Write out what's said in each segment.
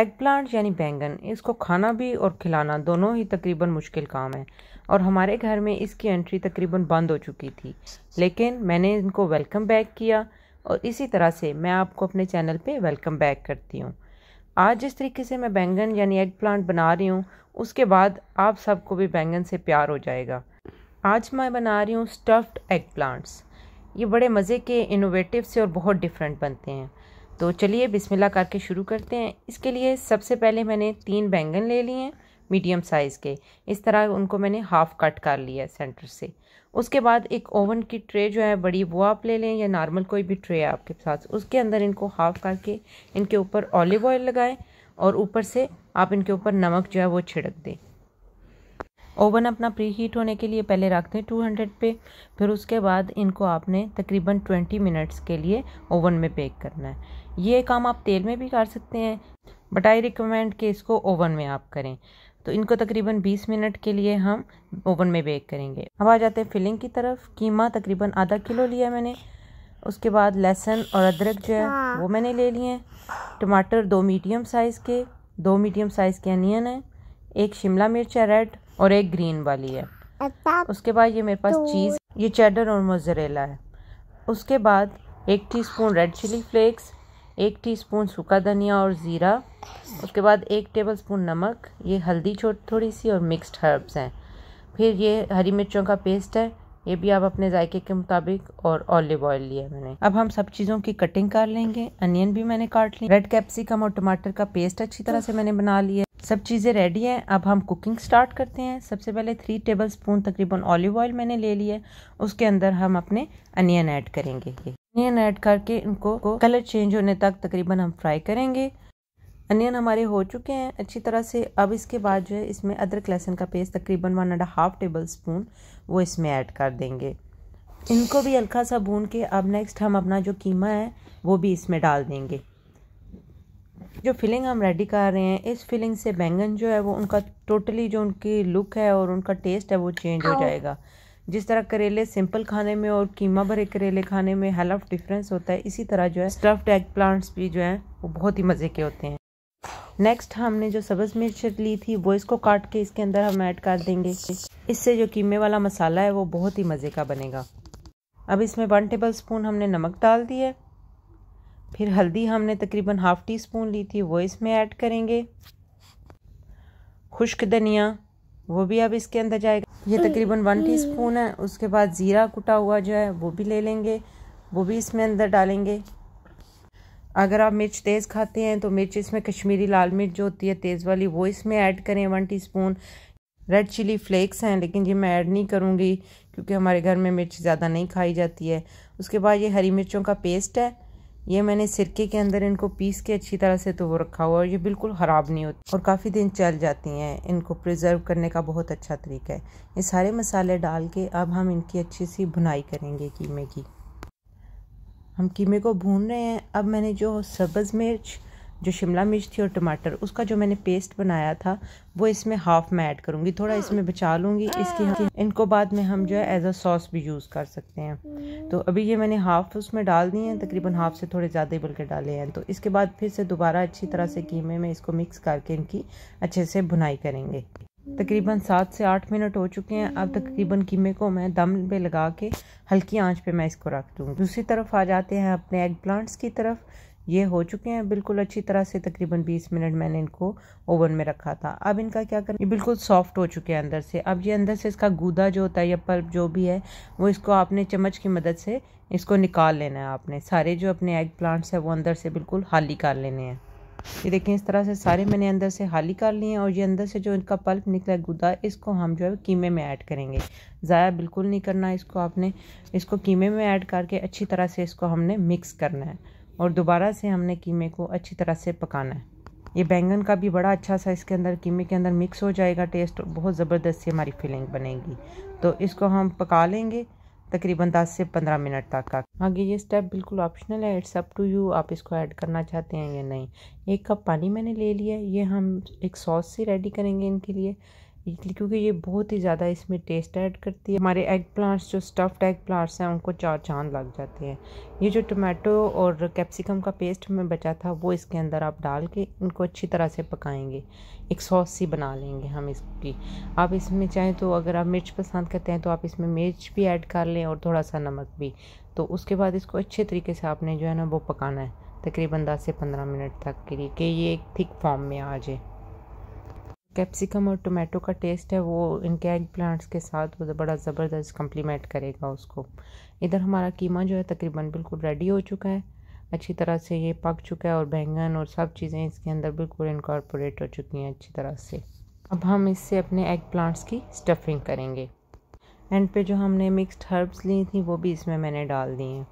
Egg plant यानी बैंगन इसको खाना भी और खिलाना दोनों ही तकरीबन मुश्किल काम है और हमारे घर में इसकी एंट्री तकरीबन बंद हो चुकी थी लेकिन मैंने इनको वेलकम बैक किया और इसी तरह से मैं आपको अपने चैनल पे वेलकम बैक करती हूँ आज जिस तरीके से मैं बैंगन यानी एग प्लांट बना रही हूँ उसके बाद आप सबको भी बैंगन से प्यार हो जाएगा आज मैं बना रही हूँ स्टफ्ड एग प्लांट्स ये बड़े मज़े के इनोवेटिव से और बहुत डिफरेंट बनते हैं तो चलिए बिस्मिल्लाह करके शुरू करते हैं इसके लिए सबसे पहले मैंने तीन बैंगन ले लिए हैं मीडियम साइज़ के इस तरह उनको मैंने हाफ़ कट कर लिया सेंटर से उसके बाद एक ओवन की ट्रे जो है बड़ी वो आप ले लें या नॉर्मल कोई भी ट्रे है आपके साथ उसके अंदर इनको हाफ़ करके इनके ऊपर ऑलिव ऑयल लगाएं और ऊपर से आप इनके ऊपर नमक जो है वो छिड़क दें ओवन अपना प्री हीट होने के लिए पहले रख दें 200 पे फिर उसके बाद इनको आपने तकरीबन 20 मिनट्स के लिए ओवन में बेक करना है ये काम आप तेल में भी कर सकते हैं बट आई रिकमेंड कि इसको ओवन में आप करें तो इनको तकरीबन 20 मिनट के लिए हम ओवन में बेक करेंगे अब आ जाते हैं फिलिंग की तरफ कीमा तकरीबन आधा किलो लिया मैंने उसके बाद लहसुन और अदरक जो है हाँ। वो मैंने ले लिए हैं टमाटर दो मीडियम साइज़ के दो मीडियम साइज़ के अनियन हैं एक शिमला मिर्च है रेड और एक ग्रीन वाली है उसके बाद ये मेरे पास तो चीज़ ये चेडर और मोजरेला है उसके बाद एक टीस्पून रेड चिली फ्लेक्स एक टीस्पून सूखा धनिया और ज़ीरा उसके बाद एक टेबल स्पून नमक ये हल्दी छोट थोड़ी सी और मिक्स्ड हर्ब्स हैं फिर ये हरी मिर्चों का पेस्ट है ये भी आप अपने जायके के मुताबिक और ऑलिव ऑयल लिया मैंने अब हम सब चीज़ों की कटिंग कर लेंगे अनियन भी मैंने काट ली रेड कैप्सिकम और टमाटर का पेस्ट अच्छी तरह से मैंने बना लिया सब चीज़ें रेडी हैं अब हम कुकिंग स्टार्ट करते हैं सबसे पहले थ्री टेबल स्पून तकरीबन ऑलिव ऑयल मैंने ले लिया उसके अंदर हम अपने अनियन ऐड करेंगे अनियन ऐड करके इनको कलर चेंज होने तक तकरीबन हम फ्राई करेंगे अनियन हमारे हो चुके हैं अच्छी तरह से अब इसके बाद जो है इसमें अदरक लहसुन का पेस्ट तकरीबन one and half tablespoon वो इसमें ऐड कर देंगे इनको भी हल्का सा भून के अब नेक्स्ट हम अपना जो कीमा है वो भी इसमें डाल देंगे जो फिलिंग हम रेडी कर रहे हैं इस फिलिंग से बैंगन जो है वो उनका टोटली जो उनकी लुक है और उनका टेस्ट है वो चेंज हो हाँ। जाएगा जिस तरह करेले सिंपल खाने में और कीमा भरे करेले खाने में हेल ऑफ डिफरेंस होता है इसी तरह जो है स्टफ्ड एग प्लांट्स भी जो हैं वो बहुत ही मज़े के होते हैं नेक्स्ट हमने जो सब्ज़ मिर्च ली थी वो इसको काट के इसके अंदर हम ऐड कर देंगे इससे जो कीमे वाला मसाला है वो बहुत ही मज़े का बनेगा अब इसमें वन टेबल स्पून हमने नमक डाल दिया फिर हल्दी हमने तकरीबन हाफ़ टी स्पून ली थी वो इसमें ऐड करेंगे खुश्क धनिया वो भी अब इसके अंदर जाएगा ये तकरीबन वन टी स्पून है उसके बाद ज़ीरा कुटा हुआ जो है वो भी ले लेंगे वो भी इसमें अंदर डालेंगे अगर आप मिर्च तेज़ खाते हैं तो मिर्च इसमें कश्मीरी लाल मिर्च जो होती है तेज़ वाली वो इसमें ऐड करें one teaspoon red chilli flakes हैं लेकिन ये मैं ऐड नहीं करूँगी क्योंकि हमारे घर में मिर्च ज़्यादा नहीं खाई जाती है उसके बाद ये हरी मिर्चों का पेस्ट है ये मैंने सिरके के अंदर इनको पीस के अच्छी तरह से तो वो रखा हुआ है ये बिल्कुल ख़राब नहीं होती और काफ़ी दिन चल जाती हैं इनको प्रिजर्व करने का बहुत अच्छा तरीका है ये सारे मसाले डाल के अब हम इनकी अच्छी सी भुनाई करेंगे कीमे की हम कीमे को भून रहे हैं अब मैंने जो सब्ज़ मिर्च जो शिमला मिर्च थी और टमाटर उसका जो मैंने पेस्ट बनाया था वो इसमें हाफ में ऐड करूंगी थोड़ा हाँ। इसमें बचा लूंगी हाँ। इसकी इनको बाद में हम जो है एज अ सॉस भी यूज़ कर सकते हैं हम्म। तो अभी ये मैंने हाफ उसमें डाल दिए हैं तकरीबन हाफ से थोड़े ज़्यादा ही बल्कि डाले हैं तो इसके बाद फिर से दोबारा अच्छी तरह से कीमे में इसको मिक्स करके इनकी अच्छे से बुनाई करेंगे तकरीबन सात से आठ मिनट हो चुके हैं अब तकरीबन कीमे को मैं दम पे लगा के हल्की आंच पे मैं इसको रख दूंगी दूसरी तरफ आ जाते हैं अपने एग प्लांट्स की तरफ ये हो चुके हैं बिल्कुल अच्छी तरह से तकरीबन 20 मिनट मैंने इनको ओवन में रखा था अब इनका क्या करना ये बिल्कुल सॉफ्ट हो चुके हैं अंदर से अब ये अंदर से इसका गूदा जो होता है या पल्प जो भी है वो इसको आपने चम्मच की मदद से इसको निकाल लेना है आपने सारे जो अपने एग प्लांट्स हैं वो अंदर से बिल्कुल हाली कर लेने हैं ये देखें इस तरह से सारे मैंने अंदर से हाली कर लिए हैं और ये अंदर से जो इनका पल्प निकला गुदा इसको हम जो है कीमे में ऐड करेंगे ज़ाया बिल्कुल नहीं करना इसको आपने इसको कीमे में ऐड करके अच्छी तरह से इसको हमने मिक्स करना है और दोबारा से हमने कीमे को अच्छी तरह से पकाना है ये बैंगन का भी बड़ा अच्छा सा इसके अंदर कीमे के अंदर मिक्स हो जाएगा टेस्ट और बहुत ज़बरदस्त सी हमारी फीलिंग बनेगी तो इसको हम पका लेंगे तकरीबन 10 से 15 मिनट तक का आगे ये स्टेप बिल्कुल ऑप्शनल है इट्स अप टू यू आप इसको ऐड करना चाहते हैं या नहीं एक कप पानी मैंने ले लिया ये हम एक सॉस से रेडी करेंगे इनके लिए क्योंकि ये बहुत ही ज़्यादा इसमें टेस्ट ऐड करती है हमारे एग प्लांट्स जो स्टफ्ड एग प्लांट्स हैं उनको चार चांद लग जाते हैं ये जो टोमेटो और कैप्सिकम का पेस्ट हमें बचा था वो इसके अंदर आप डाल के इनको अच्छी तरह से पकाएंगे एक सॉस सी बना लेंगे हम इसकी आप इसमें चाहें तो अगर आप मिर्च पसंद करते हैं तो आप इसमें मिर्च भी ऐड कर लें और थोड़ा सा नमक भी तो उसके बाद इसको अच्छे तरीके से आपने जो है ना वो पकाना है तकरीबन दस से पंद्रह मिनट तक के लिए कि ये एक थिक फॉर्म में आ जाए कैप्सिकम और टोमेटो का टेस्ट है वो इनके एग प्लांट्स के साथ बड़ा ज़बरदस्त कम्प्लीमेंट करेगा उसको इधर हमारा कीमा जो है तकरीबन बिल्कुल रेडी हो चुका है अच्छी तरह से ये पक चुका है और बैंगन और सब चीज़ें इसके अंदर बिल्कुल इनकॉर्पोरेट हो चुकी हैं अच्छी तरह से अब हम इससे अपने एग प्लांट्स की स्टफिंग करेंगे एंड पे जो हमने मिक्स्ड हर्ब्स ली थी वो भी इसमें मैंने डाल दी हैं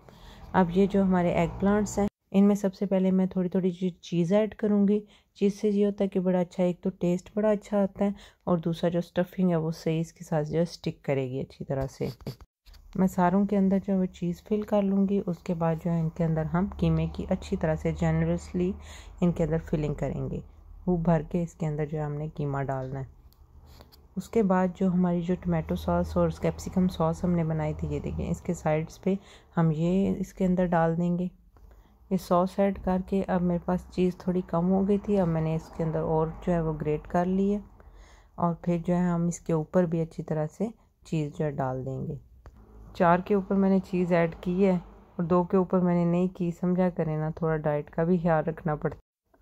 अब ये जो हमारे एग प्लांट्स हैं इनमें सबसे पहले मैं थोड़ी थोड़ी चीज़ ऐड करूँगी चीज़ से ये होता है कि बड़ा अच्छा एक तो टेस्ट बड़ा अच्छा आता है और दूसरा जो स्टफिंग है वो सही इसके साथ जो है स्टिक करेगी अच्छी तरह से मैं सारों के अंदर जो है वो चीज़ फिल कर लूँगी उसके बाद जो है इनके अंदर हम कीमे की अच्छी तरह से जनरसली इनके अंदर फिलिंग करेंगे वो भर के इसके अंदर जो है हमने कीमा डालना है उसके बाद जो हमारी जो टमाटो सॉस और कैप्सिकम सॉस हमने बनाई थी ये देखें इसके साइड्स पे हम ये इसके अंदर डाल देंगे ये सॉस ऐड करके अब मेरे पास चीज़ थोड़ी कम हो गई थी अब मैंने इसके अंदर और जो है वो ग्रेट कर ली है और फिर जो है हम इसके ऊपर भी अच्छी तरह से चीज़ जो है डाल देंगे चार के ऊपर मैंने चीज़ ऐड की है और दो के ऊपर मैंने नहीं की समझा करें ना थोड़ा डाइट का भी ख्याल रखना पड़ता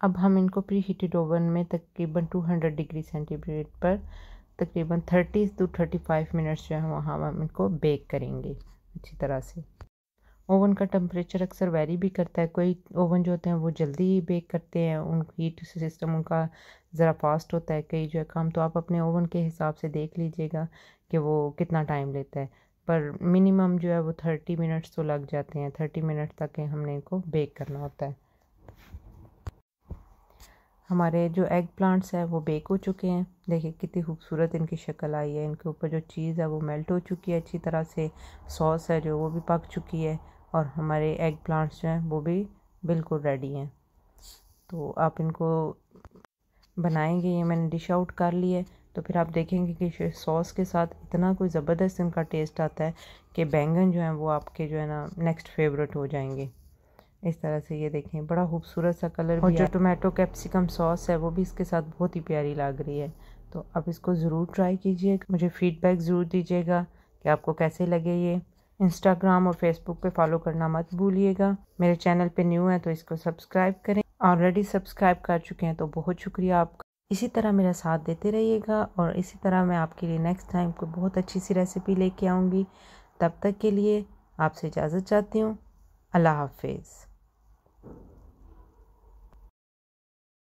अब हम इनको प्री हीटेड ओवन में तकरीबन 200 डिग्री सेंटीग्रेड पर तकरीबन 30 टू 35 मिनट्स जो है वहाँ हम इनको बेक करेंगे अच्छी तरह से ओवन का टेम्परेचर अक्सर वेरी भी करता है कोई ओवन जो होते हैं वो जल्दी ही बेक करते हैं उनकी हीट सिस्टम उनका ज़रा फास्ट होता है कई जो है काम तो आप अपने ओवन के हिसाब से देख लीजिएगा कि वो कितना टाइम लेता है पर मिनिमम जो है वो थर्टी मिनट्स तो लग जाते हैं थर्टी मिनट तक हमने इनको बेक करना होता है हमारे जो एग प्लांट्स हैं वो बेक हो चुके हैं देखिए कितनी खूबसूरत इनकी शक्ल आई है इनके ऊपर जो चीज़ है वो मेल्ट हो चुकी है अच्छी तरह से सॉस है जो वो भी पक चुकी है और हमारे एग प्लांट्स जो हैं वो भी बिल्कुल रेडी हैं तो आप इनको बनाएंगे ये मैंने डिश आउट कर ली है तो फिर आप देखेंगे कि सॉस के साथ इतना कोई ज़बरदस्त इनका टेस्ट आता है कि बैंगन जो है वो आपके जो है ना नेक्स्ट फेवरेट हो जाएंगे इस तरह से ये देखें बड़ा खूबसूरत सा कलर और जो टोमेटो कैप्सिकम सॉस है वो भी इसके साथ बहुत ही प्यारी लग रही है तो आप इसको ज़रूर ट्राई कीजिए मुझे फ़ीडबैक ज़रूर दीजिएगा कि आपको कैसे लगे ये इंस्टाग्राम और फेसबुक पे फॉलो करना मत भूलिएगा मेरे चैनल पे न्यू है तो इसको सब्सक्राइब करें ऑलरेडी सब्सक्राइब कर चुके हैं तो बहुत शुक्रिया आपका इसी तरह मेरा साथ देते रहिएगा और इसी तरह मैं आपके लिए नेक्स्ट टाइम कोई बहुत अच्छी सी रेसिपी लेके आऊँगी तब तक के लिए आपसे इजाज़त चाहती हूँ अल्लाह हाफिज़